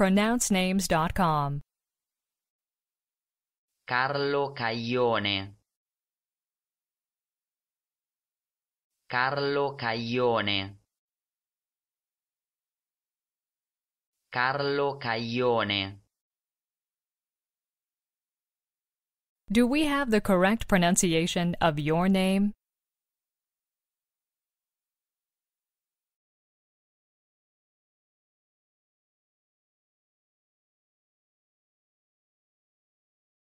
pronouncenames.com. Carlo Caglione. Carlo Caglione. Carlo Caglione. Do we have the correct pronunciation of your name?